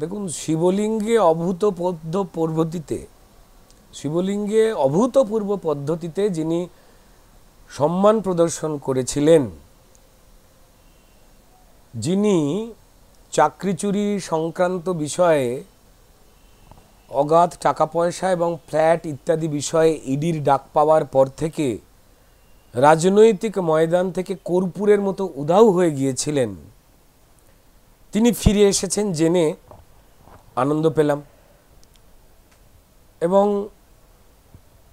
দেখুন শিবলিঙ্গে পদ্ধ পদ্ধতিতে শিবলিঙ্গে অভূতপূর্ব পদ্ধতিতে যিনি সম্মান প্রদর্শন করেছিলেন যিনি চাকরিচুরি সংক্রান্ত বিষয়ে অগাধ টাকা পয়সা এবং ফ্ল্যাট ইত্যাদি বিষয়ে ইডির ডাক পাওয়ার পর থেকে রাজনৈতিক ময়দান থেকে কর্পূরের মতো উধাও হয়ে গিয়েছিলেন তিনি ফিরে এসেছেন জেনে আনন্দ পেলাম এবং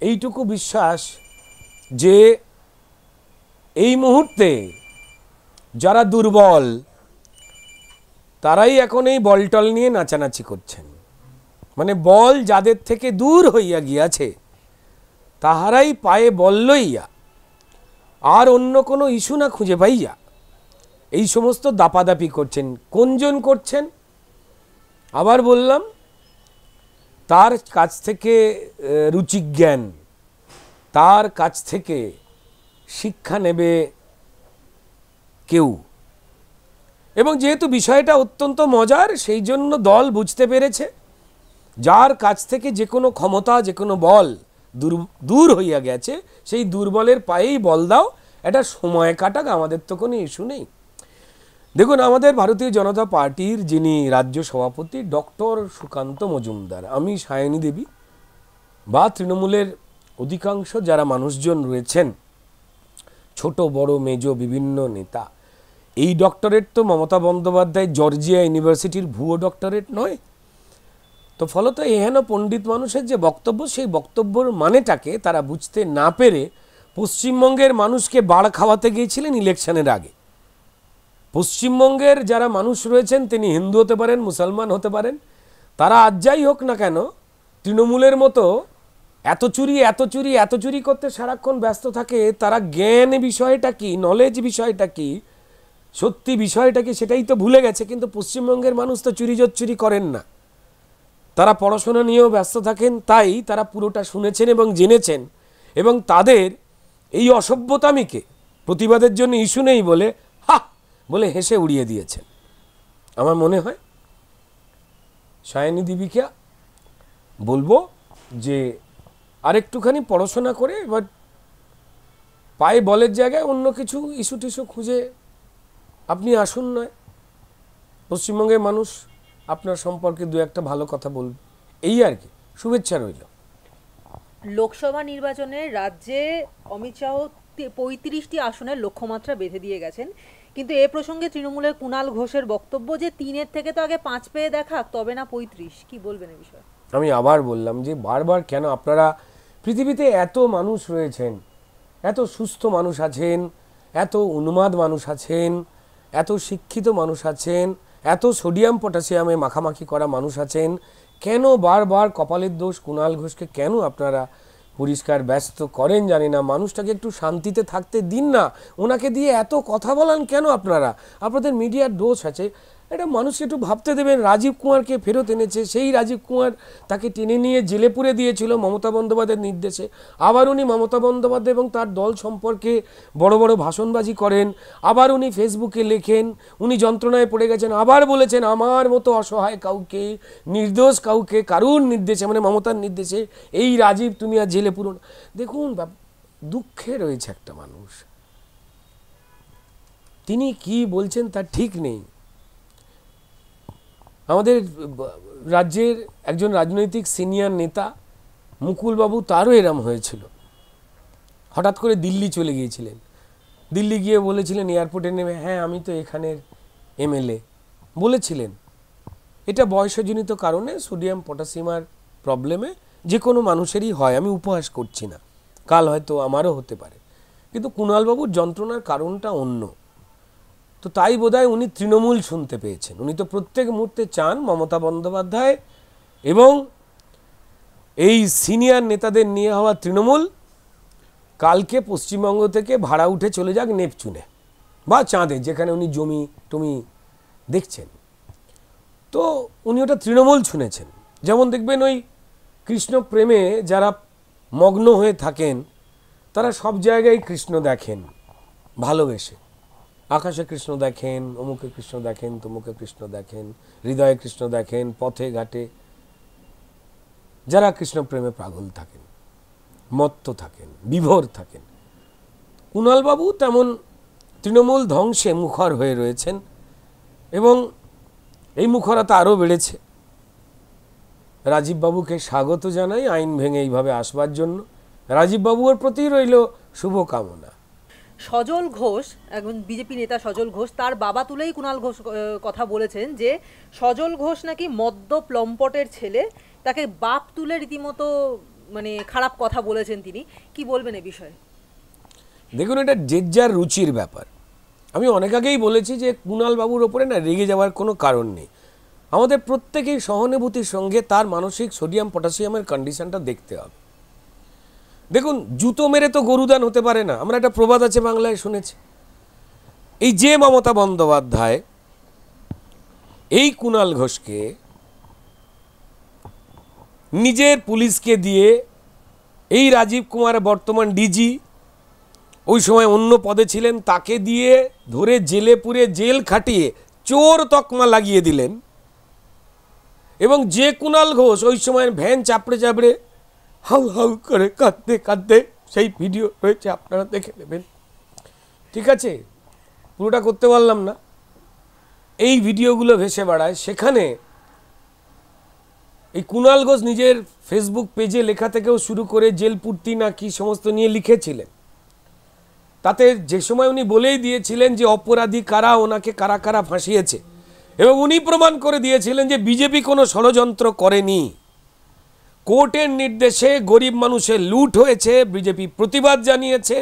এইটুকু বিশ্বাস যে এই মুহূর্তে যারা দুর্বল তারাই এখন এই বলটল নিয়ে নাচানাচি করছেন মানে বল যাদের থেকে দূর হইয়া গিয়াছে তাহারাই পায়ে বল লইয়া আর অন্য কোনো ইস্যু না খুঁজে পাইয়া এই সমস্ত দাপাদাপি করছেন কোনজন করছেন আবার বললাম তার কাছ থেকে রুচিজ্ঞান তার কাছ থেকে শিক্ষা নেবে কেউ এবং যেহেতু বিষয়টা অত্যন্ত মজার সেই জন্য দল বুঝতে পেরেছে যার কাছ থেকে যে কোনো ক্ষমতা যে কোনো বল দূর দূর হইয়া গেছে সেই দুর্বলের পায়েই বল দাও এটা সময় কাটাক আমাদের তো কোনো ইস্যু নেই দেখুন আমাদের ভারতীয় জনতা পার্টির যিনি রাজ্য সভাপতি ডক্টর সুকান্ত মজুমদার আমি সায়নী দেবী বা তৃণমূলের অধিকাংশ যারা মানুষজন রয়েছেন ছোট বড় মেজ বিভিন্ন নেতা এই ডক্টরেট তো মমতা বন্দ্যোপাধ্যায় জর্জিয়া ইউনিভার্সিটির ভুয়ো ডক্টরেট নয় তো ফলত এহেন পণ্ডিত মানুষের যে বক্তব্য সেই বক্তব্যর মানেটাকে তারা বুঝতে না পেরে পশ্চিমবঙ্গের মানুষকে বাড় খাওয়াতে গিয়েছিলেন ইলেকশনের আগে পশ্চিমবঙ্গের যারা মানুষ রয়েছেন তিনি হিন্দু হতে পারেন মুসলমান হতে পারেন তারা আজ যাই হোক না কেন তৃণমূলের মতো এত চুরি এত চুরি এত চুরি করতে সারাক্ষণ ব্যস্ত থাকে তারা জ্ঞান বিষয়টা কি নলেজ বিষয়টা কি সত্যি বিষয়টা কি সেটাই তো ভুলে গেছে কিন্তু পশ্চিমবঙ্গের মানুষ তো চুরি চুরি করেন না তারা পড়াশোনা নিয়েও ব্যস্ত থাকেন তাই তারা পুরোটা শুনেছেন এবং জেনেছেন এবং তাদের এই অসভ্যতামিকে প্রতিবাদের জন্য ইস্যু নেই বলে বলে হেসে উড়িয়ে দিয়েছেন আমার মনে হয় সায়নী দেবীকে বলবো যে আরেকটুখানি পড়াশোনা করে এবার পায়ে বলের জায়গায় অন্য কিছু ইস্যু টিস্যু খুঁজে আপনি আসুন নয় পশ্চিমবঙ্গের মানুষ আপনার সম্পর্কে দু একটা ভালো কথা বলবে এই আর কি শুভেচ্ছা রইল লোকসভা নির্বাচনে রাজ্যে অমিত শাহ পঁয়ত্রিশটি আসনের লক্ষ্যমাত্রা বেঁধে দিয়ে গেছেন কিন্তু এ প্রসঙ্গে তৃণমূলের কুণাল ঘোষের বক্তব্য যে তিনের থেকে তো আগে পাঁচ পেয়ে দেখাক তবে না পঁয়ত্রিশ কি বলবেন এ বিষয়ে আমি আবার বললাম যে বারবার কেন আপনারা পৃথিবীতে এত মানুষ রয়েছেন এত সুস্থ মানুষ আছেন এত উন্মাদ মানুষ আছেন এত শিক্ষিত মানুষ আছেন এত সোডিয়াম পটাশিয়ামে মাখামাখি করা মানুষ আছেন কেন বারবার কপালের দোষ কুণাল ঘোষকে কেন আপনারা পরিষ্কার ব্যস্ত করেন জানি না মানুষটাকে একটু শান্তিতে থাকতে দিন না ওনাকে দিয়ে এত কথা বলান কেন আপনারা আপনাদের মিডিয়ার ডোজ আছে এটা মানুষকে একটু ভাবতে দেবেন রাজীব কুমারকে ফেরত এনেছে সেই রাজীব কুমার তাকে টেনে নিয়ে জেলে পুরে দিয়েছিল মমতা বন্দ্যোপাধ্যায়ের নির্দেশে আবার উনি মমতা বন্দ্যোপাধ্যায় এবং তার দল সম্পর্কে বড় বড় ভাষণবাজি করেন আবার উনি ফেসবুকে লেখেন উনি যন্ত্রণায় পড়ে গেছেন আবার বলেছেন আমার মতো অসহায় কাউকে নির্দোষ কাউকে কারুর নির্দেশে মানে মমতার নির্দেশে এই রাজীব তুমি আর জেলে পুরো দেখুন দুঃখে রয়েছে একটা মানুষ তিনি কি বলছেন তার ঠিক নেই আমাদের রাজ্যের একজন রাজনৈতিক সিনিয়র নেতা মুকুলবাবু তারও এরম হয়েছিল হঠাৎ করে দিল্লি চলে গিয়েছিলেন দিল্লি গিয়ে বলেছিলেন এয়ারপোর্টে নেমে হ্যাঁ আমি তো এখানের এমএলএ বলেছিলেন এটা বয়সজনিত কারণে সোডিয়াম পটাশিয়ামার প্রবলেমে যে কোনো মানুষেরই হয় আমি উপহাস করছি না কাল হয়তো আমারও হতে পারে কিন্তু কুণালবাবুর যন্ত্রণার কারণটা অন্য তো তাই বোধহয় উনি তৃণমূল শুনতে পেয়েছেন উনি তো প্রত্যেক মুহূর্তে চান মমতা বন্দ্যোপাধ্যায় এবং এই সিনিয়র নেতাদের নিয়ে হওয়া তৃণমূল কালকে পশ্চিমবঙ্গ থেকে ভাড়া উঠে চলে যাক নেপচুনে বা চাঁদে যেখানে উনি জমি টমি দেখছেন তো উনি ওটা তৃণমূল শুনেছেন যেমন দেখবেন ওই কৃষ্ণ প্রেমে যারা মগ্ন হয়ে থাকেন তারা সব জায়গায় কৃষ্ণ দেখেন ভালোবেসে আকাশে কৃষ্ণ দেখেন অমুকে কৃষ্ণ দেখেন তমুকে কৃষ্ণ দেখেন হৃদয়ে কৃষ্ণ দেখেন পথে ঘাটে যারা কৃষ্ণ প্রেমে পাগল থাকেন মত্ত থাকেন বিভোর থাকেন কুণালবাবু তেমন তৃণমূল ধ্বংসে মুখর হয়ে রয়েছেন এবং এই মুখরতা আরও বেড়েছে রাজীববাবুকে স্বাগত জানাই আইন ভেঙে এইভাবে আসবার জন্য রাজীববাবুর প্রতি রইল শুভকামনা সজল ঘোষ একজন বিজেপি নেতা সজল ঘোষ তার বাবা তুলেই কুণাল ঘোষ কথা বলেছেন যে সজল ঘোষ নাকি মদ্য প্লম্পটের ছেলে তাকে বাপ তুলে রীতিমতো মানে খারাপ কথা বলেছেন তিনি কি বলবেন এ বিষয়ে দেখুন এটা জেজ্জার যার রুচির ব্যাপার আমি অনেক আগেই বলেছি যে বাবুর ওপরে না রেগে যাওয়ার কোনো কারণ নেই আমাদের প্রত্যেকেই সহানুভূতির সঙ্গে তার মানসিক সোডিয়াম পটাশিয়ামের কন্ডিশনটা দেখতে হবে দেখুন জুতো মেরে তো গরুদান হতে পারে না আমরা একটা প্রবাদ আছে বাংলায় শুনেছি এই যে মমতা বন্দ্যোপাধ্যায় এই কুণাল ঘোষকে নিজের পুলিশকে দিয়ে এই রাজীব কুমার বর্তমান ডিজি ওই সময় অন্য পদে ছিলেন তাকে দিয়ে ধরে জেলে পুরে জেল খাটিয়ে চোর তকমা লাগিয়ে দিলেন এবং যে কুণাল ঘোষ ওই সময় ভ্যান চাপড়ে চাপড়ে হাউ হাউ করে কাঁদতে কাঁদতে সেই ভিডিও রয়েছে আপনারা দেখে নেবেন ঠিক আছে পুরোটা করতে পারলাম না এই ভিডিওগুলো ভেসে বেড়ায় সেখানে এই কুণাল ঘোষ নিজের ফেসবুক পেজে লেখা থেকেও শুরু করে জেল পূর্তি না কি সমস্ত নিয়ে লিখেছিলেন তাতে যে সময় উনি বলেই দিয়েছিলেন যে অপরাধী কারা ওনাকে কারা কারা ফাঁসিয়েছে এবং উনি প্রমাণ করে দিয়েছিলেন যে বিজেপি কোনো ষড়যন্ত্র করেনি কোর্টের নির্দেশে গরিব মানুষের লুট হয়েছে বিজেপি প্রতিবাদ জানিয়েছে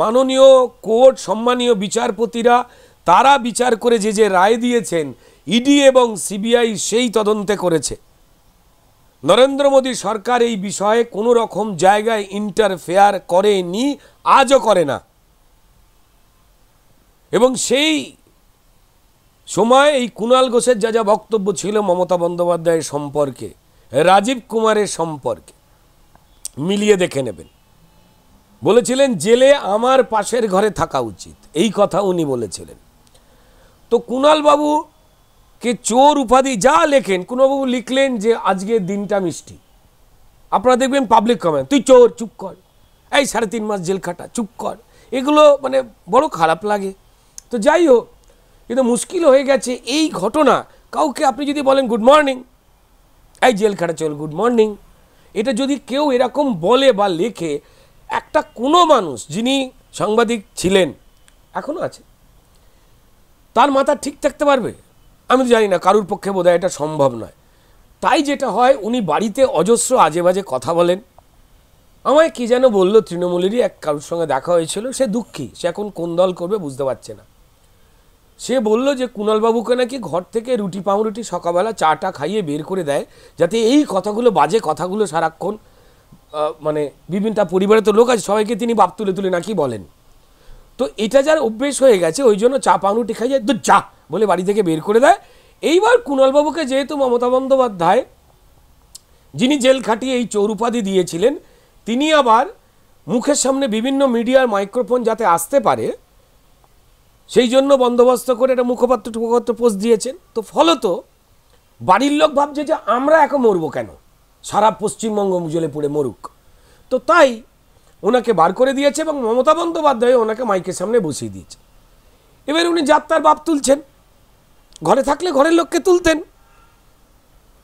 মাননীয় কোর্ট সম্মানীয় বিচারপতিরা তারা বিচার করে যে যে রায় দিয়েছেন ইডি এবং সিবিআই সেই তদন্তে করেছে নরেন্দ্র মোদী সরকার এই বিষয়ে কোনো রকম জায়গায় ইন্টারফেয়ার করেনি আজও করে না এবং সেই সময় এই কুণাল ঘোষের যা যা বক্তব্য ছিল মমতা বন্দ্যোপাধ্যায়ের সম্পর্কে রাজীব কুমারের সম্পর্কে মিলিয়ে দেখে নেবেন বলেছিলেন জেলে আমার পাশের ঘরে থাকা উচিত এই কথা উনি বলেছিলেন তো কুণালবাবু কে চোর উপাধি যা লেখেন কুণালবাবু লিখলেন যে আজকে দিনটা মিষ্টি আপনারা দেখবেন পাবলিক কমেন্ট তুই চোর চুপ কর এই সাড়ে তিন মাস জেল খাটা চুপ কর এগুলো মানে বড় খারাপ লাগে তো যাই হোক কিন্তু মুশকিল হয়ে গেছে এই ঘটনা কাউকে আপনি যদি বলেন গুড মর্নিং এই জেল খাটা চল গুড মর্নিং এটা যদি কেউ এরকম বলে বা লেখে একটা কোনো মানুষ যিনি সাংবাদিক ছিলেন এখনও আছে তার মাথা ঠিক থাকতে পারবে আমি তো জানি না কারুর পক্ষে বোধহয় এটা সম্ভব নয় তাই যেটা হয় উনি বাড়িতে অজস্র আজে বাজে কথা বলেন আমায় কি যেন বলল তৃণমূলেরই এক কারুর সঙ্গে দেখা হয়েছিল সে দুঃখী সে এখন কোন দল করবে বুঝতে পারছে না সে বলল যে কুণালবাবুকে নাকি ঘর থেকে রুটি পাউরুটি সকালবেলা চাটা খাইয়ে বের করে দেয় যাতে এই কথাগুলো বাজে কথাগুলো সারাক্ষণ মানে বিভিন্ন তার তো লোক আছে সবাইকে তিনি বাপ তুলে তুলে নাকি বলেন তো এটা যার অভ্যেস হয়ে গেছে ওই জন্য চা পাউরুটি খাই যায় যা বলে বাড়ি থেকে বের করে দেয় এইবার কুণালবাবুকে যেহেতু মমতা বন্দ্যোপাধ্যায় যিনি জেল খাটিয়ে এই চোর উপাধি দিয়েছিলেন তিনি আবার মুখের সামনে বিভিন্ন মিডিয়ার মাইক্রোফোন যাতে আসতে পারে সেই জন্য বন্দোবস্ত করে এটা মুখপাত্র টুকপাত্র পোস্ট দিয়েছেন তো ফলত বাড়ির লোক ভাবছে যে আমরা এখন মরব কেন সারা পশ্চিমবঙ্গ জলে পড়ে মরুক তো তাই ওনাকে বার করে দিয়েছে এবং মমতা বন্দ্যোপাধ্যায় ওনাকে মাইকের সামনে বসিয়ে দিয়েছে এবার উনি যাত্রার বাপ তুলছেন ঘরে থাকলে ঘরের লোককে তুলতেন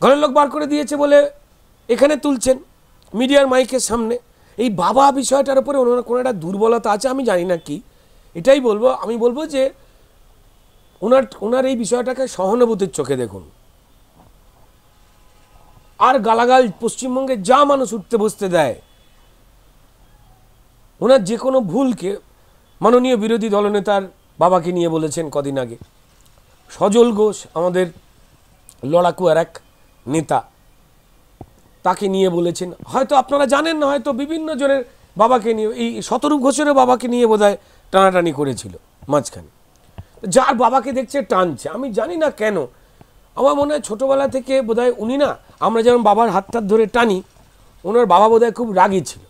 ঘরের লোক বার করে দিয়েছে বলে এখানে তুলছেন মিডিয়ার মাইকের সামনে এই বাবা বিষয়টার উপরে ওনার কোনো একটা দুর্বলতা আছে আমি জানি না কি এটাই বলবো আমি বলবো যে ওনার ওনার এই বিষয়টাকে সহানুভূতির চোখে দেখুন আর গালাগাল পশ্চিমবঙ্গে যা মানুষ উঠতে বসতে দেয় ওনার যে কোনো ভুলকে মাননীয় বিরোধী দলনেতার বাবাকে নিয়ে বলেছেন কদিন আগে সজল ঘোষ আমাদের লড়াকু আর এক নেতা তাকে নিয়ে বলেছেন হয়তো আপনারা জানেন না হয়তো বিভিন্ন জনের বাবাকে নিয়ে এই শতরূপ ঘোষেরও বাবাকে নিয়ে বোধহয় টানাটানি করেছিল মাঝখানে যার বাবাকে দেখছে টানছে আমি জানি না কেন আমার মনে হয় ছোটোবেলা থেকে বোধহয় উনি না আমরা যেমন বাবার হাত টাত ধরে টানি ওনার বাবা বোধ খুব রাগি ছিল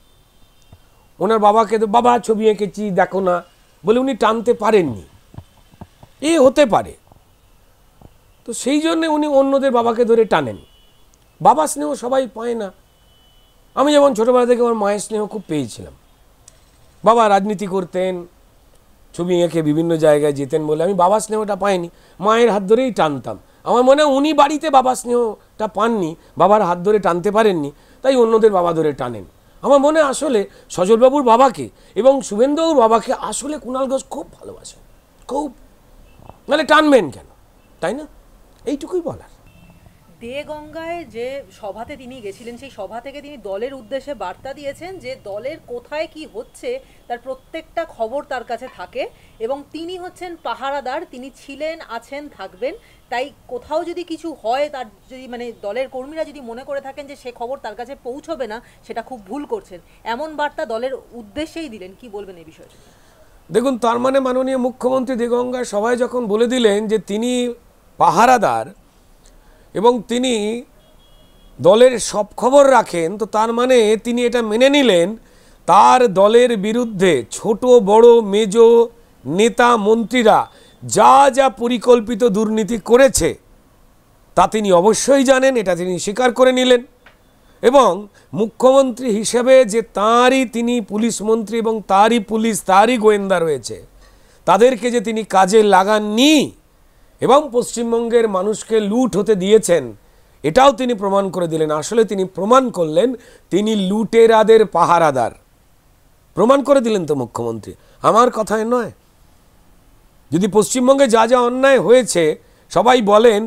ওনার বাবাকে তো বাবা ছবি এঁকেছি দেখো না বলে উনি টানতে পারেননি এ হতে পারে তো সেই জন্যে উনি অন্যদের বাবাকে ধরে টানেন বাবা স্নেহ সবাই পায় না আমি যেমন ছোটোবেলা থেকে আমার মায়ের স্নেহ খুব পেয়েছিলাম বাবা রাজনীতি করতেন ছবি এঁকে বিভিন্ন জায়গায় যেতেন বলে আমি বাবা স্নেহটা পাইনি মায়ের হাত ধরেই টানতাম আমার মনে হয় উনি বাড়িতে বাবা স্নেহটা পাননি বাবার হাত ধরে টানতে পারেননি তাই অন্যদের বাবা ধরে টানেন আমার মনে আসলে সজলবাবুর বাবাকে এবং শুভেন্দুবাবুর বাবাকে আসলে কুণাল ঘোষ খুব ভালোবাসেন খুব নাহলে টানবেন কেন তাই না এইটুকুই বলার দে গঙ্গায় যে সভাতে তিনি গেছিলেন সেই সভা থেকে তিনি দলের উদ্দেশ্যে বার্তা দিয়েছেন যে দলের কোথায় কি হচ্ছে তার প্রত্যেকটা খবর তার কাছে থাকে এবং তিনি হচ্ছেন পাহারাদার তিনি ছিলেন আছেন থাকবেন তাই কোথাও যদি কিছু হয় তার যদি মানে দলের কর্মীরা যদি মনে করে থাকেন যে সে খবর তার কাছে পৌঁছবে না সেটা খুব ভুল করছেন এমন বার্তা দলের উদ্দেশ্যেই দিলেন কি বলবেন এই বিষয়ে দেখুন তার মানে মাননীয় মুখ্যমন্ত্রী দেগঙ্গা সবাই যখন বলে দিলেন যে তিনি পাহারাদার এবং তিনি দলের সব খবর রাখেন তো তার মানে তিনি এটা মেনে নিলেন তার দলের বিরুদ্ধে ছোট বড় মেজ নেতা মন্ত্রীরা যা যা পরিকল্পিত দুর্নীতি করেছে তা তিনি অবশ্যই জানেন এটা তিনি স্বীকার করে নিলেন এবং মুখ্যমন্ত্রী হিসেবে যে তাঁরই তিনি পুলিশ মন্ত্রী এবং তারই পুলিশ তারই গোয়েন্দা রয়েছে তাদেরকে যে তিনি কাজে লাগাননি এবং পশ্চিমবঙ্গের মানুষকে লুট হতে দিয়েছেন এটাও তিনি প্রমাণ করে দিলেন আসলে তিনি প্রমাণ করলেন তিনি লুটেরাদের পাহারাদার প্রমাণ করে দিলেন তো মুখ্যমন্ত্রী আমার কথায় নয় যদি পশ্চিমবঙ্গে যা যা অন্যায় হয়েছে সবাই বলেন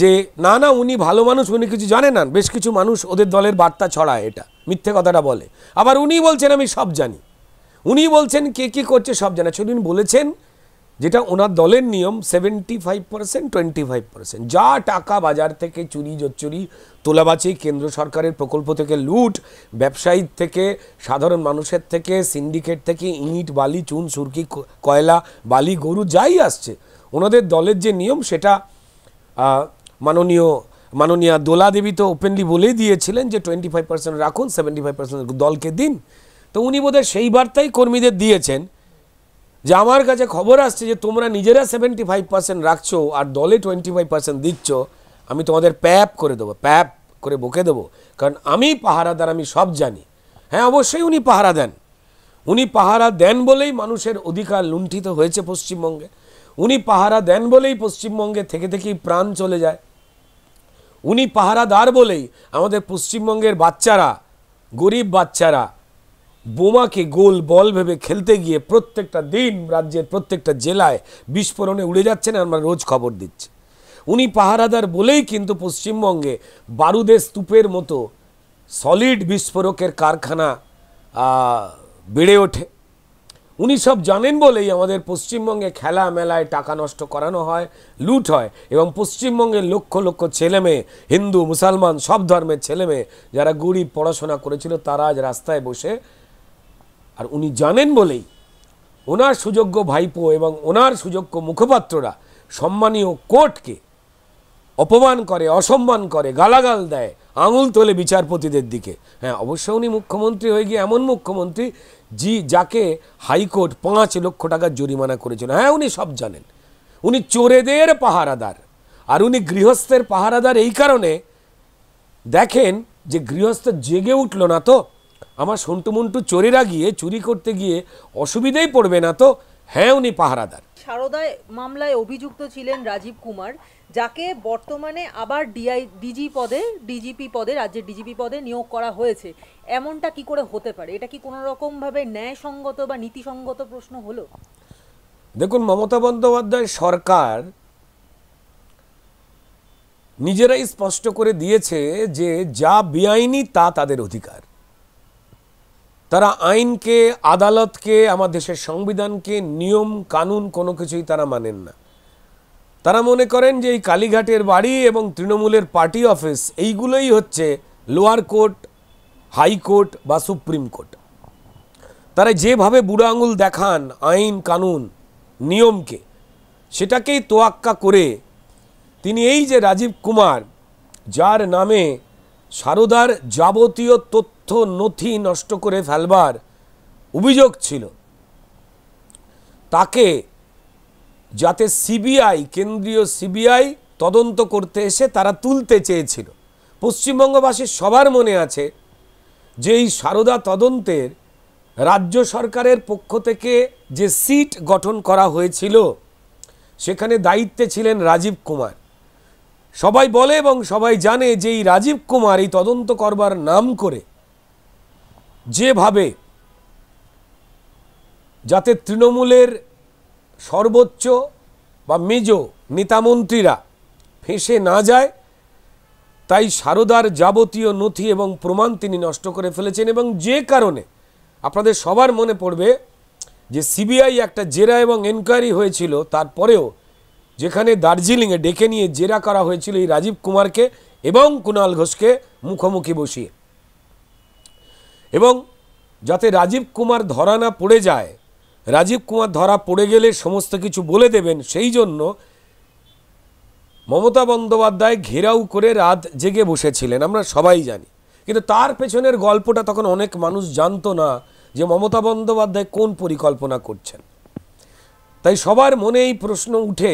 যে না না উনি ভালো মানুষ উনি কিছু জানে না বেশ কিছু মানুষ ওদের দলের বার্তা ছড়ায় এটা মিথ্যে কথাটা বলে আবার উনি বলছেন আমি সব জানি উনি বলছেন কে কী করছে সব জানে সেদিন বলেছেন যেটা ওনার দলের নিয়ম seventy five percent twenty five percent যা টাকা বাজার থেকে চুরি জোচ্চুরি তোলাবাজি কেন্দ্র সরকারের প্রকল্প থেকে লুট ব্যবসায়ী থেকে সাধারণ মানুষের থেকে সিন্ডিকেট থেকে ইট বালি চুন সুরকি কয়লা বালি গরু যাই আসছে ওনাদের দলের যে নিয়ম সেটা মাননীয় মাননীয় দোলা দেবী তো ওপেনলি বলেই দিয়েছিলেন যে টোয়েন্টি ফাইভ পার্সেন্ট রাখুন সেভেন্টি ফাইভ পার্সেন্ট দলকে দিন তো উনি বোধহয় সেই বার্তাই কর্মীদের দিয়েছেন যে আমার কাছে খবর আসছে যে তোমরা নিজেরা সেভেন্টি ফাইভ পার্সেন্ট রাখছো আর দলে টোয়েন্টি ফাইভ পার্সেন্ট দিচ্ছ আমি তোমাদের প্যাপ করে দেবো প্যাপ করে বকে দেবো কারণ আমি পাহারাদার আমি সব জানি হ্যাঁ অবশ্যই উনি পাহারা দেন উনি পাহারা দেন বলেই মানুষের অধিকার লুণ্ঠিত হয়েছে পশ্চিমবঙ্গে উনি পাহারা দেন বলেই পশ্চিমবঙ্গে থেকে থেকেই প্রাণ চলে যায় উনি পাহারাদার বলেই আমাদের পশ্চিমবঙ্গের বাচ্চারা গরিব বাচ্চারা বোমাকে গোল বল ভেবে খেলতে গিয়ে প্রত্যেকটা দিন রাজ্যের প্রত্যেকটা জেলায় বিস্ফোরণে উড়ে যাচ্ছেন আমরা রোজ খবর দিচ্ছি উনি পাহারাদার বলেই কিন্তু পশ্চিমবঙ্গে বারুদের স্তূপের মতো সলিড বিস্ফোরকের কারখানা বেড়ে ওঠে উনি সব জানেন বলেই আমাদের পশ্চিমবঙ্গে খেলা মেলায় টাকা নষ্ট করানো হয় লুট হয় এবং পশ্চিমবঙ্গের লক্ষ লক্ষ ছেলেমেয়ে হিন্দু মুসলমান সব ধর্মের ছেলেমেয়ে যারা গরিব পড়াশোনা করেছিল তারা আজ রাস্তায় বসে আর উনি জানেন বলেই ওনার সুযোগ্য ভাইপো এবং ওনার সুযোগ্য মুখপাত্ররা সম্মানীয় কোর্টকে অপমান করে অসম্মান করে গালাগাল দেয় আঙুল তোলে বিচারপতিদের দিকে হ্যাঁ অবশ্য উনি মুখ্যমন্ত্রী হয়ে গিয়ে এমন মুখ্যমন্ত্রী জি যাকে হাইকোর্ট পাঁচ লক্ষ টাকার জরিমানা করেছিল হ্যাঁ উনি সব জানেন উনি চোরেদের পাহারাদার আর উনি গৃহস্থের পাহারাদার এই কারণে দেখেন যে গৃহস্থ জেগে উঠল না তো আমার সন্টু মন্টু চোরেরা গিয়ে চুরি করতে গিয়ে অসুবিধেই পড়বে না তো হ্যাঁ উনি পাহারাদার সারদায় মামলায় অভিযুক্ত ছিলেন রাজীব কুমার যাকে বর্তমানে আবার ডিআই ডিজি পদে ডিজিপি পদে রাজ্যের ডিজিপি পদে নিয়োগ করা হয়েছে এমনটা কি করে হতে পারে এটা কি কোনো রকমভাবে ন্যায়সঙ্গত বা নীতিসঙ্গত প্রশ্ন হলো দেখুন মমতা বন্দ্যোপাধ্যায় সরকার নিজেরাই স্পষ্ট করে দিয়েছে যে যা বেআইনি তা তাদের অধিকার তারা আইনকে আদালতকে আমার দেশের সংবিধানকে নিয়ম কানুন কোনো কিছুই তারা মানেন না তারা মনে করেন যে এই কালীঘাটের বাড়ি এবং তৃণমূলের পার্টি অফিস এইগুলোই হচ্ছে লোয়ার কোর্ট হাইকোর্ট বা সুপ্রিম কোর্ট তারা যেভাবে বুড়ো আঙুল দেখান আইন কানুন নিয়মকে সেটাকেই তোয়াক্কা করে তিনি এই যে রাজীব কুমার যার নামে সারদার যাবতীয় তথ্য নথি নষ্ট করে ফেলবার অভিযোগ ছিল তাকে যাতে সিবিআই কেন্দ্রীয় সিবিআই তদন্ত করতে এসে তারা তুলতে চেয়েছিল পশ্চিমবঙ্গবাসীর সবার মনে আছে যে এই সারদা তদন্তের রাজ্য সরকারের পক্ষ থেকে যে সিট গঠন করা হয়েছিল সেখানে দায়িত্বে ছিলেন রাজীব কুমার সবাই বলে এবং সবাই জানে যে এই রাজীব কুমার এই তদন্ত করবার নাম করে যেভাবে যাতে তৃণমূলের সর্বোচ্চ বা মেজ নেতামন্ত্রীরা ফেঁসে না যায় তাই সারদার যাবতীয় নথি এবং প্রমাণ তিনি নষ্ট করে ফেলেছেন এবং যে কারণে আপনাদের সবার মনে পড়বে যে সিবিআই একটা জেরা এবং এনকোয়ারি হয়েছিল তারপরেও যেখানে দার্জিলিংয়ে ডেকে নিয়ে জেরা করা হয়েছিল এই রাজীব কুমারকে এবং কুণাল ঘোষকে মুখোমুখি বসিয়ে এবং যাতে রাজীব কুমার ধরা না পড়ে যায় রাজীব কুমার ধরা পড়ে গেলে সমস্ত কিছু বলে দেবেন সেই জন্য মমতা বন্দ্যোপাধ্যায় ঘেরাও করে রাত জেগে বসেছিলেন আমরা সবাই জানি কিন্তু তার পেছনের গল্পটা তখন অনেক মানুষ জানতো না যে মমতা বন্দ্যোপাধ্যায় কোন পরিকল্পনা করছেন তাই সবার মনে এই প্রশ্ন উঠে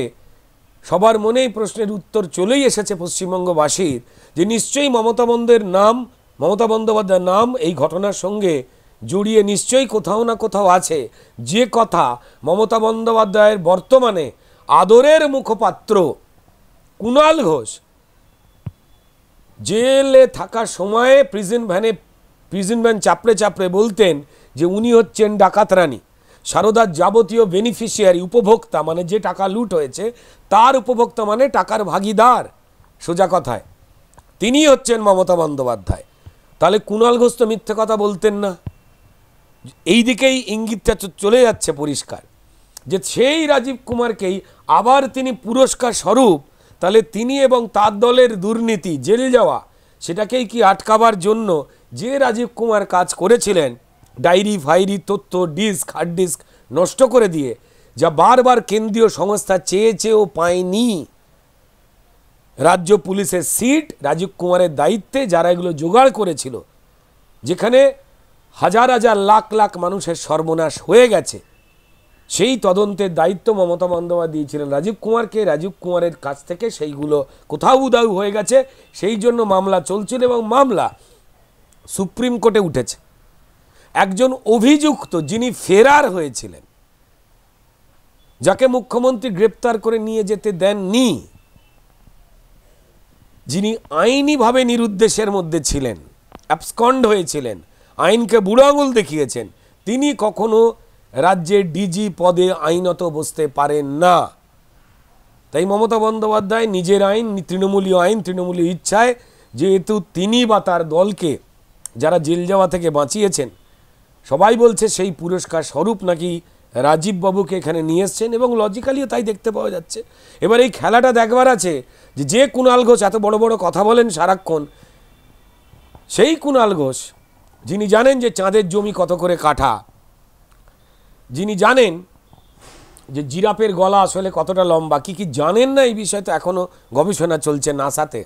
সবার মনেই প্রশ্নের উত্তর চলেই এসেছে পশ্চিমবঙ্গবাসীর যে নিশ্চয়ই মমতা বন্দের নাম মমতা বন্দ্যোপাধ্যায়ের নাম এই ঘটনার সঙ্গে জড়িয়ে নিশ্চয়ই কোথাও না কোথাও আছে যে কথা মমতা বন্দ্যোপাধ্যায়ের বর্তমানে আদরের মুখপাত্র কুণাল ঘোষ জেলে থাকার সময়ে প্রিজেন্ট ভ্যানে প্রিজেন্ট ভ্যান চাপড়ে চাপড়ে বলতেন যে উনি হচ্ছেন ডাকাত রানী সারদার যাবতীয় বেনিফিশিয়ারি উপভোক্তা মানে যে টাকা লুট হয়েছে তার উপভোক্তা মানে টাকার ভাগিদার সোজা কথায় তিনি হচ্ছেন মমতা বন্দ্যোপাধ্যায় তাহলে কুণাল ঘোষ তো মিথ্যে কথা বলতেন না এই দিকেই ইঙ্গিতটা চলে যাচ্ছে পরিষ্কার যে সেই রাজীব কুমারকেই আবার তিনি পুরস্কার স্বরূপ তাহলে তিনি এবং তার দলের দুর্নীতি জেল যাওয়া সেটাকেই কি আটকাবার জন্য যে রাজীব কুমার কাজ করেছিলেন ডায়েরি ফায়রি তথ্য ডিস্ক হার্ড ডিস্ক নষ্ট করে দিয়ে যা বারবার কেন্দ্রীয় সংস্থা চেয়ে চেয়েও পায়নি রাজ্য পুলিশের সিট রাজীব কুমারের দায়িত্বে যারা এগুলো জোগাড় করেছিল যেখানে হাজার হাজার লাখ লাখ মানুষের সর্বনাশ হয়ে গেছে সেই তদন্তের দায়িত্ব মমতা বন্দ্যোপাধ্যায় দিয়েছিলেন রাজীব কুমারকে রাজীব কুমারের কাছ থেকে সেইগুলো কোথাও উদাউ হয়ে গেছে সেই জন্য মামলা চলছিল এবং মামলা সুপ্রিম কোর্টে উঠেছে একজন অভিযুক্ত যিনি ফেরার হয়েছিলেন যাকে মুখ্যমন্ত্রী গ্রেপ্তার করে নিয়ে যেতে দেননি যিনি আইনিভাবে নিরুদ্দেশের মধ্যে ছিলেন অ্যাবসকন্ড হয়েছিলেন আইনকে বুড়ো আঙুল দেখিয়েছেন তিনি কখনো রাজ্যে ডিজি পদে আইনত বসতে পারেন না তাই মমতা বন্দ্যোপাধ্যায় নিজের আইন তৃণমূলীয় আইন তৃণমূলীয় ইচ্ছায় যেহেতু তিনি বা তার দলকে যারা জেল যাওয়া থেকে বাঁচিয়েছেন সবাই বলছে সেই পুরস্কার স্বরূপ নাকি রাজীব বাবুকে এখানে নিয়ে এসছেন এবং লজিক্যালিও তাই দেখতে পাওয়া যাচ্ছে এবার এই খেলাটা দেখবার আছে যে যে কুণাল ঘোষ এত বড় বড় কথা বলেন সারাক্ষণ সেই কুণাল ঘোষ যিনি জানেন যে চাঁদের জমি কত করে কাঠা যিনি জানেন যে জিরাফের গলা আসলে কতটা লম্বা কি কি জানেন না এই বিষয়ে তো এখনও গবেষণা চলছে নাসাতে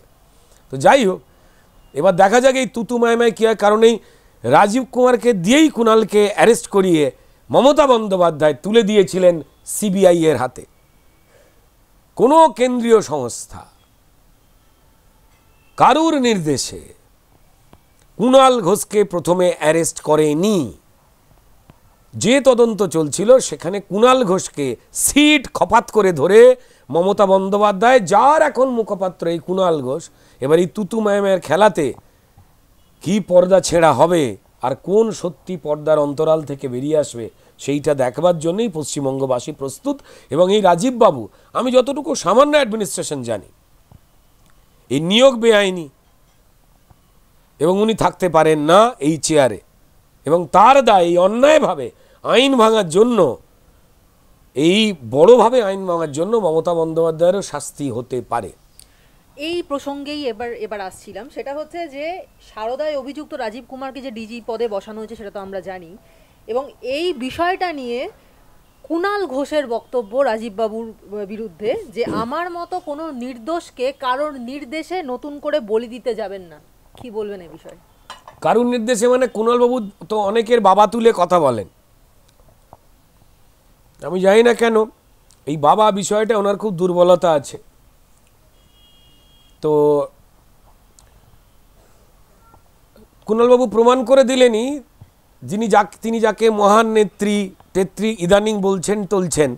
তো যাই হোক এবার দেখা যাক এই তুতু মায় মায় কী হয় কারণেই রাজীব কুমারকে দিয়েই কুণালকে অ্যারেস্ট করিয়ে মমতা বন্দ্যোপাধ্যায় তুলে দিয়েছিলেন সিবিআইয়ের হাতে কোনো কেন্দ্রীয় সংস্থা কারুর নির্দেশে কুণাল ঘোষকে প্রথমে অ্যারেস্ট করেনি যে তদন্ত চলছিল সেখানে কুণাল ঘোষকে সিট খপাত করে ধরে মমতা বন্দ্যোপাধ্যায় যার এখন মুখপাত্র এই কুণাল ঘোষ এবার এই তুতু ম্যামের খেলাতে কি পর্দা ছেঁড়া হবে আর কোন সত্যি পর্দার অন্তরাল থেকে বেরিয়ে আসবে সেইটা দেখবার জন্যই পশ্চিমবঙ্গবাসী প্রস্তুত এবং এই রাজীববাবু আমি যতটুকু সামান্য অ্যাডমিনিস্ট্রেশন জানি এই নিয়োগ বেআইনি এবং উনি থাকতে পারেন না এই চেয়ারে এবং তার দায় এই অন্যায়ভাবে আইন ভাঙার জন্য এই বড়োভাবে আইন ভাঙার জন্য মমতা বন্দ্যোপাধ্যায়েরও শাস্তি হতে পারে এই প্রসঙ্গেই এবার এবার আসছিলাম সেটা হচ্ছে যে সারদায় অভিযুক্ত রাজীব কুমারকে যে ডিজি পদে বসানো হয়েছে সেটা তো আমরা জানি এবং এই বিষয়টা নিয়ে কুণাল ঘোষের বক্তব্য রাজীববাবুর বিরুদ্ধে যে আমার মতো কোনো নির্দোষকে কারোর নির্দেশে নতুন করে বলি দিতে যাবেন না কি বলবেন এই বিষয়ে কারুর নির্দেশে মানে কুণালবাবু তো অনেকের বাবা তুলে কথা বলেন আমি জানি না কেন এই বাবা বিষয়টা ওনার খুব দুর্বলতা আছে তো কুণালবাবু প্রমাণ করে দিলেনই যিনি যা তিনি যাকে মহান নেত্রী তেত্রী ইদানিং বলছেন তুলছেন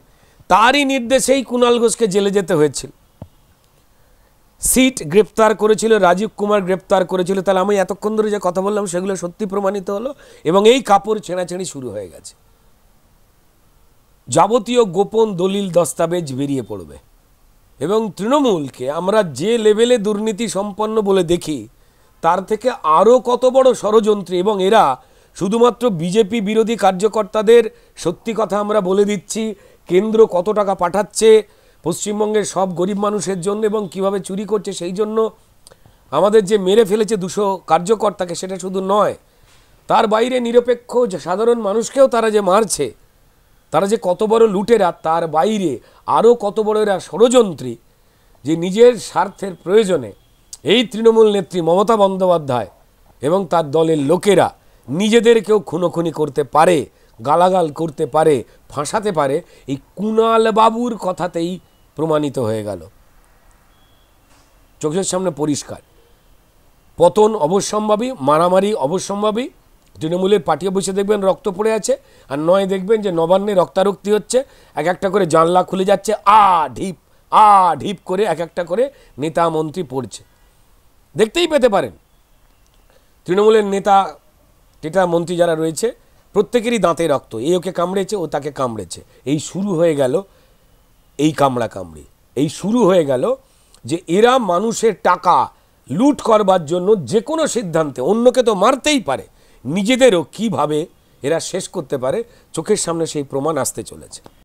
তারই নির্দেশেই কুণাল ঘোষকে জেলে যেতে হয়েছিল সিট গ্রেপ্তার করেছিল রাজীব কুমার গ্রেপ্তার করেছিল তাহলে আমি এতক্ষণ ধরে যে কথা বললাম সেগুলো সত্যি প্রমাণিত হলো এবং এই কাপড় ছেঁড়াছেঁড়ি শুরু হয়ে গেছে যাবতীয় গোপন দলিল দস্তাবেজ বেরিয়ে পড়বে এবং তৃণমূলকে আমরা যে লেভেলে দুর্নীতি সম্পন্ন বলে দেখি তার থেকে আরও কত বড় ষড়যন্ত্রী এবং এরা শুধুমাত্র বিজেপি বিরোধী কার্যকর্তাদের সত্যি কথা আমরা বলে দিচ্ছি কেন্দ্র কত টাকা পাঠাচ্ছে পশ্চিমবঙ্গের সব গরিব মানুষের জন্য এবং কিভাবে চুরি করছে সেই জন্য আমাদের যে মেরে ফেলেছে দুশো কার্যকর্তাকে সেটা শুধু নয় তার বাইরে নিরপেক্ষ সাধারণ মানুষকেও তারা যে মারছে তারা যে কত বড় লুটেরা তার বাইরে আরও কত বড় এরা ষড়যন্ত্রী যে নিজের স্বার্থের প্রয়োজনে এই তৃণমূল নেত্রী মমতা বন্দ্যোপাধ্যায় এবং তার দলের লোকেরা নিজেদেরকেও খুনোখুনি করতে পারে গালাগাল করতে পারে ফাঁসাতে পারে এই বাবুর কথাতেই প্রমাণিত হয়ে গেল চোখের সামনে পরিষ্কার পতন অবশ্যম্ভাবী মারামারি অবশ্যম্ভাবী তৃণমূলের পাঠিয়ে বসে দেখবেন রক্ত পড়ে আছে আর নয় দেখবেন যে নবান্নে রক্তারক্তি হচ্ছে এক একটা করে জানলা খুলে যাচ্ছে আ ঢিপ আ ঢিপ করে এক একটা করে নেতা মন্ত্রী পড়ছে দেখতেই পেতে পারেন তৃণমূলের নেতা টেটা মন্ত্রী যারা রয়েছে প্রত্যেকেরই দাঁতে রক্ত এ ওকে কামড়েছে ও তাকে কামড়েছে এই শুরু হয়ে গেল এই কামড়া কামড়ি এই শুরু হয়ে গেল যে এরা মানুষের টাকা লুট করবার জন্য যে কোনো সিদ্ধান্তে অন্যকে তো মারতেই পারে নিজেদেরও কিভাবে এরা শেষ করতে পারে চোখের সামনে সেই প্রমাণ আসতে চলেছে